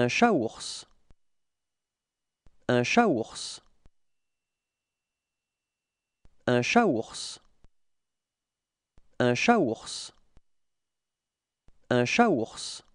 Un chat-ours. Un chat-ours. Un chat-ours. Un chat-ours. Un chat-ours.